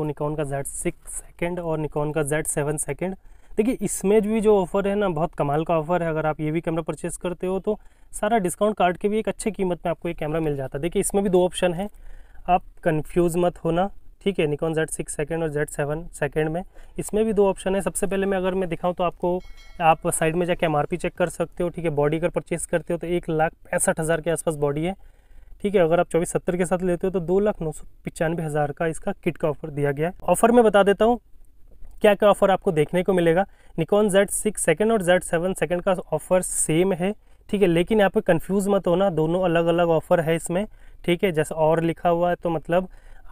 आपको निकॉन का Z six second और निकॉन का जेड सेवन सेकेंड देखिए इसमें भी जो ऑफ़र है ना बहुत कमाल का ऑफ़र है अगर आप ये भी कैमरा परचेस करते हो तो सारा डिस्काउंट कार्ड के भी एक अच्छी कीमत में आपको ये कैमरा मिल जाता है देखिए इसमें भी दो ऑप्शन है आप कन्फ्यूज़ मत होना ठीक है निकॉन जेड सिक्स सेकेंड और जेड सेवन सेकेंड में इसमें भी दो ऑप्शन है सबसे पहले मैं अगर मैं दिखाऊं तो आपको आप साइड में जाके एम चेक कर सकते हो ठीक है बॉडी अगर परचेस करते हो तो एक लाख पैंसठ हज़ार के आसपास बॉडी है ठीक है अगर आप चौबीस सत्तर के साथ लेते हो तो दो लाख नौ सौ पचानवे हज़ार का इसका किट का ऑफर दिया गया है ऑफर में बता देता हूँ क्या क्या ऑफर आपको देखने को मिलेगा निकॉन जेड सिक्स सेकेंड और जेड सेवन सेकेंड का ऑफर सेम है ठीक है लेकिन यहाँ पे कन्फ्यूज मत होना दोनों अलग अलग ऑफर है इसमें ठीक है जैसे और लिखा हुआ है तो मतलब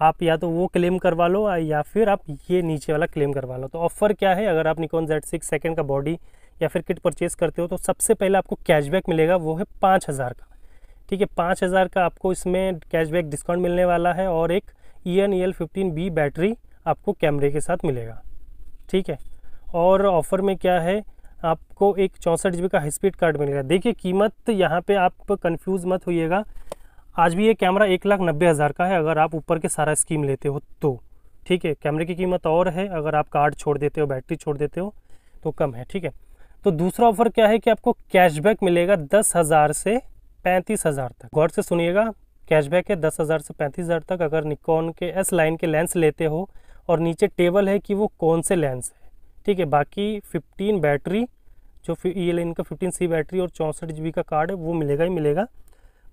आप या तो वो क्लेम करवा लो या फिर आप ये नीचे वाला क्लेम करवा लो तो ऑफर क्या है अगर आप निकॉन जेड सिक्स सेकेंड का बॉडी या फिर किट परचेज करते हो तो सबसे पहले आपको कैशबैक मिलेगा वो है पाँच हज़ार का ठीक है पाँच हज़ार का आपको इसमें कैशबैक डिस्काउंट मिलने वाला है और एक E N E L fifteen B battery आपको कैमरे के साथ मिलेगा ठीक है और ऑफ़र में क्या है आपको एक चौंसठ जी का हाई स्पीड कार्ड मिलेगा देखिए कीमत यहाँ पे आप कंफ्यूज मत होइएगा आज भी ये कैमरा एक लाख नब्बे हज़ार का है अगर आप ऊपर के सारा स्कीम लेते हो तो ठीक है कैमरे की कीमत और है अगर आप कार्ड छोड़ देते हो बैटरी छोड़ देते हो तो कम है ठीक है तो दूसरा ऑफर क्या है कि आपको कैशबैक मिलेगा दस हज़ार से पैंतीस हज़ार तक गौर से सुनिएगा कैशबैक है दस हज़ार से पैंतीस हज़ार तक अगर निकॉन के एस लाइन के लेंस लेते हो और नीचे टेबल है कि वो कौन से लेंस है ठीक है बाकी फिफ्टीन बैटरी जो ये इनका फिफ्टीन सी बैटरी और चौंसठ जी का कार्ड है वो मिलेगा ही मिलेगा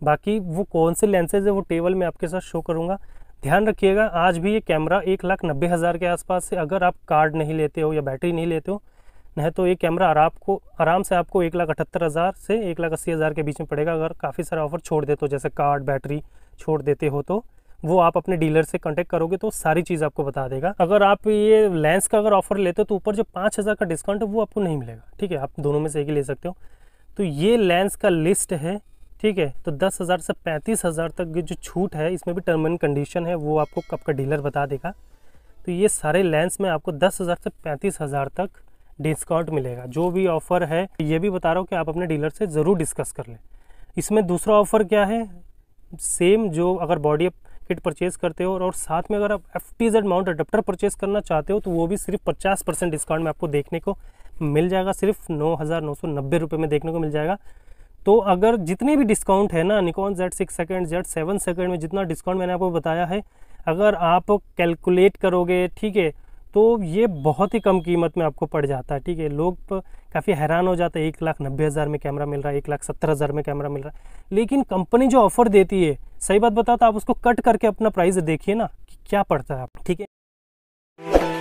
बाकी वो कौन से लेंसेज है वो टेबल में आपके साथ शो करूँगा ध्यान रखिएगा आज भी ये कैमरा एक लाख नब्बे हज़ार के आसपास से अगर आप कार्ड नहीं लेते हो या बैटरी नहीं लेते हो नहीं तो ये कैमरा आराम को आराम से आपको एक लाख अठहत्तर हज़ार से एक लाख अस्सी हज़ार के बीच में पड़ेगा अगर काफ़ी सारा ऑफर छोड़ देते हो जैसे कार्ड बैटरी छोड़ देते हो तो वो आप अपने डीलर से कांटेक्ट करोगे तो सारी चीज़ आपको बता देगा अगर आप ये लेंस का अगर ऑफर लेते हो तो ऊपर जो पाँच हज़ार का डिस्काउंट है वो आपको नहीं मिलेगा ठीक है आप दोनों में से एक ही ले सकते हो तो ये लेंस का लिस्ट है ठीक है तो दस हज़ार से पैंतीस हज़ार तक जो छूट है इसमें भी टर्म एंड कंडीशन है वो आपको कब का डीलर बता देगा तो ये सारे लेंस में आपको दस हज़ार से पैंतीस हज़ार तक डिस्काउंट मिलेगा जो भी ऑफ़र है ये भी बता रहा हूँ कि आप अपने डीलर से ज़रूर डिस्कस कर लें इसमें दूसरा ऑफ़र क्या है सेम जो अगर बॉडी किट परचेज़ करते हो और साथ में अगर आप F T Z mount adapter purchase करना चाहते हो तो वो भी सिर्फ पचास परसेंट डिस्काउंट में आपको देखने को मिल जाएगा सिर्फ नौ हज़ार नौ सौ नब्बे रुपये में देखने को मिल जाएगा तो अगर जितने भी डिस्काउंट है ना Nikon Z six second Z seven second में जितना डिस्काउंट मैंने आपको बताया है अगर आप कैलकुलेट करोगे ठीक है तो ये बहुत ही कम कीमत में आपको पड़ जाता है ठीक है लोग काफ़ी हैरान हो जाते हैं एक लाख नब्बे हज़ार में कैमरा मिल रहा है एक लाख सत्तर हज़ार में कैमरा मिल रहा है लेकिन कंपनी जो ऑफ़र देती है सही बात बताओ तो आप उसको कट करके अपना प्राइस देखिए ना क्या पड़ता है आप ठीक है